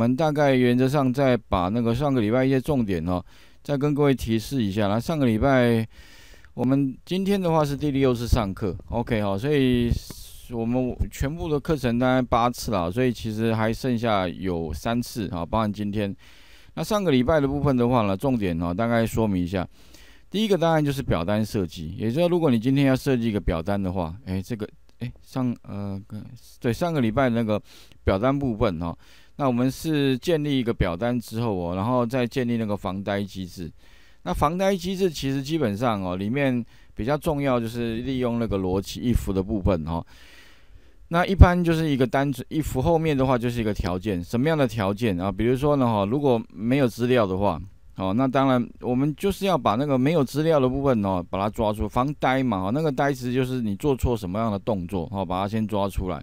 我们大概原则上再把那个上个礼拜一些重点哦，再跟各位提示一下啦。上个礼拜我们今天的话是第六次上课，OK 哈，所以我们全部的课程大概八次了，所以其实还剩下有三次啊，包含今天。那上个礼拜的部分的话呢，重点哦，大概说明一下。第一个当然就是表单设计，也就是如果你今天要设计一个表单的话，哎，这个哎上呃对上个礼拜那个表单部分哦。那我们是建立一个表单之后哦，然后再建立那个防呆机制。那防呆机制其实基本上哦，里面比较重要就是利用那个逻辑溢服的部分哦。那一般就是一个单纯溢服后面的话就是一个条件，什么样的条件？啊？比如说呢哈，如果没有资料的话，哦，那当然我们就是要把那个没有资料的部分哦，把它抓住防呆嘛，那个呆子就是你做错什么样的动作，好，把它先抓出来。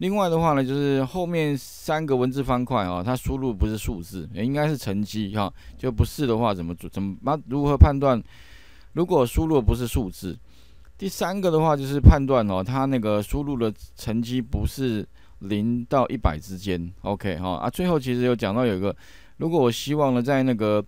另外的话呢，就是后面三个文字方块啊，它输入不是数字，应该是乘积哈，就不是的话怎么怎怎么如何判断？如果输入不是数字，第三个的话就是判断哦，它那个输入的乘积不是零到一百之间，OK 哈啊，最后其实有讲到有一个，如果我希望呢，在那个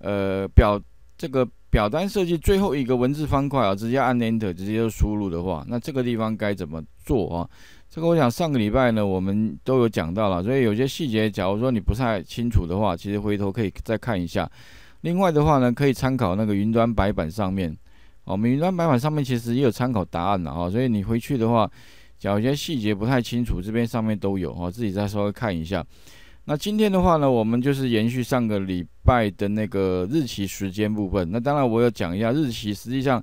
呃表这个。表单设计最后一个文字方块啊，直接按 Enter 直接就输入的话，那这个地方该怎么做啊？这个我想上个礼拜呢我们都有讲到了，所以有些细节假如说你不太清楚的话，其实回头可以再看一下。另外的话呢，可以参考那个云端白板上面哦，我们云端白板上面其实也有参考答案的哈，所以你回去的话，假如有些细节不太清楚，这边上面都有哈，自己再稍微看一下。那今天的话呢，我们就是延续上个礼拜的那个日期时间部分。那当然我要讲一下日期，实际上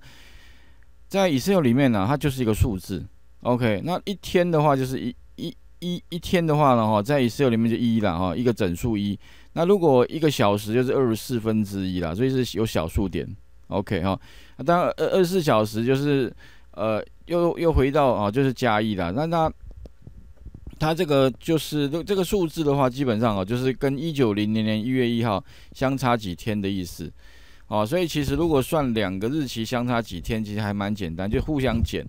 在 Excel 里面呢，它就是一个数字。OK，那一天的话就是一一一一天的话呢哈，在 Excel 里面就一了哈，一个整数一。那如果一个小时就是二十四分之一啦，所以是有小数点。OK 哈，当然二二十四小时就是呃又又回到啊就是加一啦。那那它这个就是这个数字的话，基本上哦，就是跟一九零零年一月一号相差几天的意思，哦，所以其实如果算两个日期相差几天，其实还蛮简单，就互相减，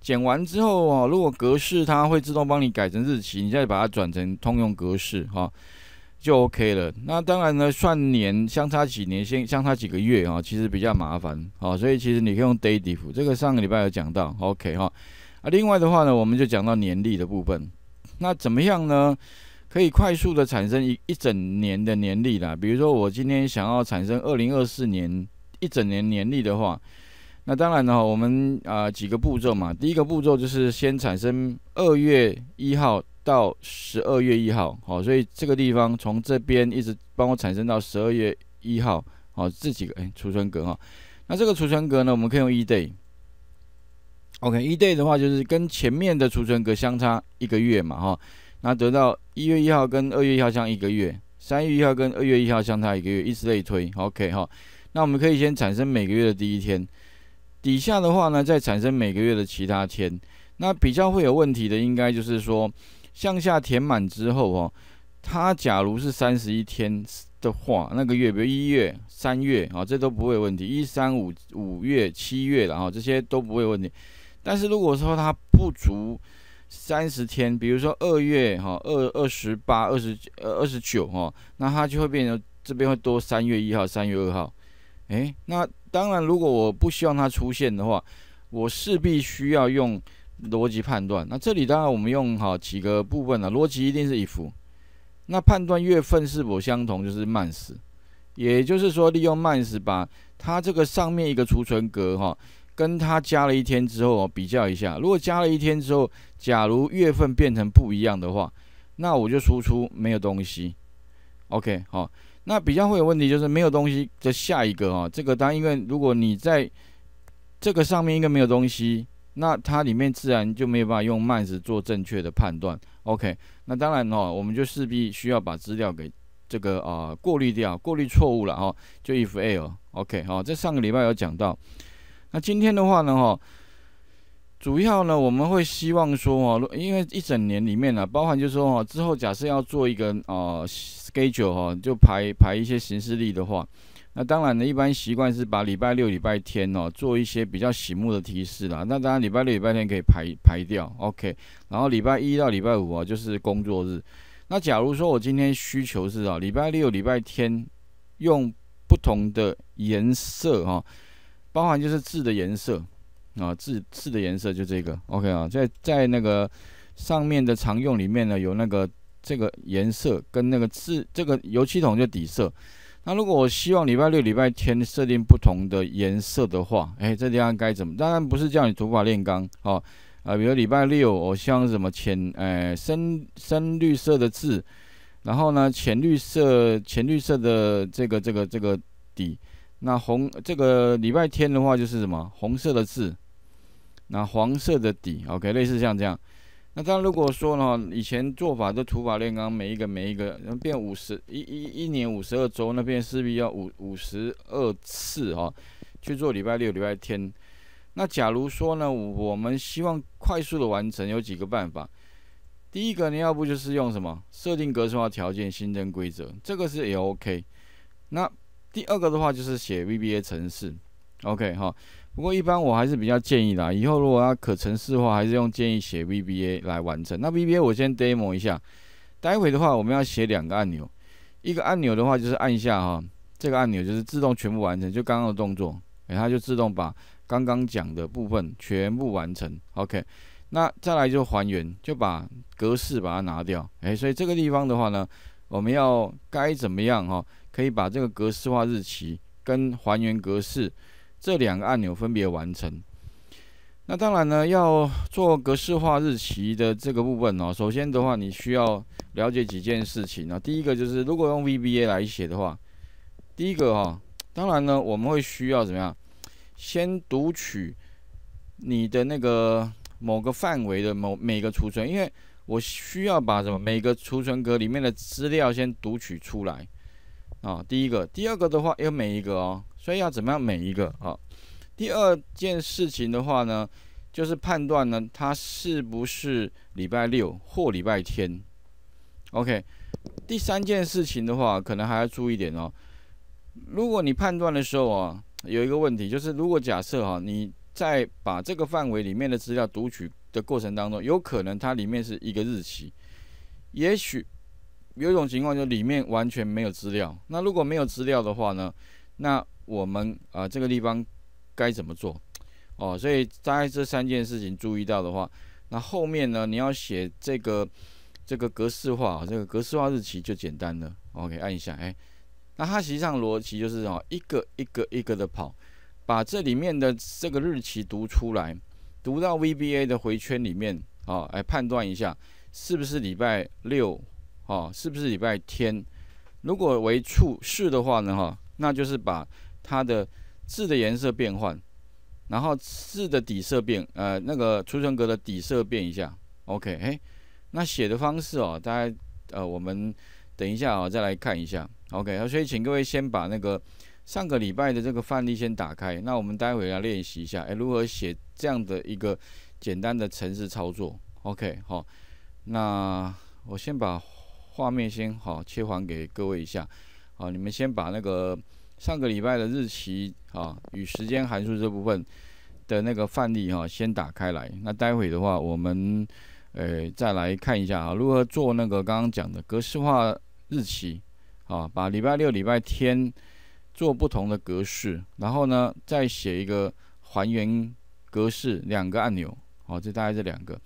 减完之后哦，如果格式它会自动帮你改成日期，你再把它转成通用格式哈，就 OK 了。那当然呢，算年相差几年，先相差几个月啊，其实比较麻烦，哦，所以其实你可以用 d a y e d i f 这个上个礼拜有讲到，OK 哈。啊，另外的话呢，我们就讲到年历的部分。那怎么样呢？可以快速的产生一一整年的年历啦。比如说我今天想要产生二零二四年一整年年历的话，那当然呢，我们啊几个步骤嘛。第一个步骤就是先产生二月一号到十二月一号，好，所以这个地方从这边一直帮我产生到十二月一号，好，这几个哎储存格哈。那这个储存格呢，我们可以用 E Day。OK，一 day 的话就是跟前面的储存格相差一个月嘛，哈，那得到一月一号跟二月一号相一个月，三月一号跟二月一号相差一个月，以此类推。OK，哈，那我们可以先产生每个月的第一天，底下的话呢，再产生每个月的其他天。那比较会有问题的，应该就是说向下填满之后，哈，它假如是三十一天的话，那个月，比如一月、三月啊，这都不会有问题。一、三、五、五月、七月然后这些都不会问题。但是如果说它不足三十天，比如说二月哈二二十八、二十呃二十九哈，那它就会变成这边会多三月一号、三月二号。哎，那当然，如果我不希望它出现的话，我势必需要用逻辑判断。那这里当然我们用好几个部分了，逻辑一定是一 f 那判断月份是否相同就是 month，也就是说利用 month 把它这个上面一个储存格哈。跟它加了一天之后哦，比较一下，如果加了一天之后，假如月份变成不一样的话，那我就输出没有东西。OK，好，那比较会有问题就是没有东西的下一个啊，这个当因为如果你在这个上面应该没有东西，那它里面自然就没有办法用 a 值做正确的判断。OK，那当然哦，我们就势必需要把资料给这个啊过滤掉，过滤错误了哦，就 if a r o r OK，好，这上个礼拜有讲到。那今天的话呢，哈，主要呢，我们会希望说，哈，因为一整年里面呢，包含就是说，哈，之后假设要做一个，哦，schedule，哈，就排排一些行事历的话，那当然呢，一般习惯是把礼拜六、礼拜天，哦，做一些比较醒目的提示啦。那当然，礼拜六、礼拜天可以排排掉，OK。然后礼拜一到礼拜五啊，就是工作日。那假如说我今天需求是啊，礼拜六、礼拜天用不同的颜色，哈。包含就是字的颜色，啊，字字的颜色就这个，OK 啊，在在那个上面的常用里面呢，有那个这个颜色跟那个字，这个油漆桶就底色。那如果我希望礼拜六、礼拜天设定不同的颜色的话，哎，这地方该怎么？当然不是叫你土法炼钢，哦啊，比如礼拜六我希望什么浅诶，深深绿色的字，然后呢浅绿色浅绿色的这个这个这个底。那红这个礼拜天的话就是什么？红色的字，那黄色的底，OK，类似像这样。那当然，如果说呢，以前做法的土法炼钢，每一个每一个变五十一一一年五十二周，那变势必要五五十二次哦，去做礼拜六、礼拜天。那假如说呢，我们希望快速的完成，有几个办法。第一个，呢，要不就是用什么设定格式化条件，新增规则，这个是也 OK。那第二个的话就是写 VBA 程式，OK 哈。不过一般我还是比较建议啦，以后如果要可程式化，还是用建议写 VBA 来完成。那 VBA 我先 demo 一下，待会的话我们要写两个按钮，一个按钮的话就是按下哈，这个按钮就是自动全部完成，就刚刚的动作，哎，它就自动把刚刚讲的部分全部完成，OK。那再来就还原，就把格式把它拿掉，哎，所以这个地方的话呢，我们要该怎么样哈？可以把这个格式化日期跟还原格式这两个按钮分别完成。那当然呢，要做格式化日期的这个部分呢，首先的话，你需要了解几件事情呢。第一个就是，如果用 VBA 来写的话，第一个哈，当然呢，我们会需要怎么样？先读取你的那个某个范围的某每个储存，因为我需要把什么每个储存格里面的资料先读取出来。啊，第一个，第二个的话要每一个哦，所以要怎么样每一个啊？第二件事情的话呢，就是判断呢它是不是礼拜六或礼拜天。OK，第三件事情的话，可能还要注意一点哦。如果你判断的时候啊，有一个问题就是，如果假设哈你在把这个范围里面的资料读取的过程当中，有可能它里面是一个日期，也许。有一种情况就里面完全没有资料，那如果没有资料的话呢？那我们啊这个地方该怎么做？哦，所以大概这三件事情注意到的话，那后面呢你要写这个这个格式化这个格式化日期就简单了。OK，按一下，哎，那它实际上逻辑就是哦一个一个一个的跑，把这里面的这个日期读出来，读到 VBA 的回圈里面啊，来判断一下是不是礼拜六。哦，是不是礼拜天？如果为处是的话呢？哈，那就是把它的字的颜色变换，然后字的底色变，呃，那个储存格的底色变一下。OK，哎，那写的方式哦，大家呃，我们等一下啊，再来看一下。OK，所以请各位先把那个上个礼拜的这个范例先打开，那我们待会来练习一下，哎，如何写这样的一个简单的程式操作。OK，好，那我先把。画面先好切换给各位一下，好，你们先把那个上个礼拜的日期啊与时间函数这部分的那个范例哈先打开来，那待会的话我们诶再来看一下啊如何做那个刚刚讲的格式化日期，啊把礼拜六、礼拜天做不同的格式，然后呢再写一个还原格式两个按钮，好，这大概这两个。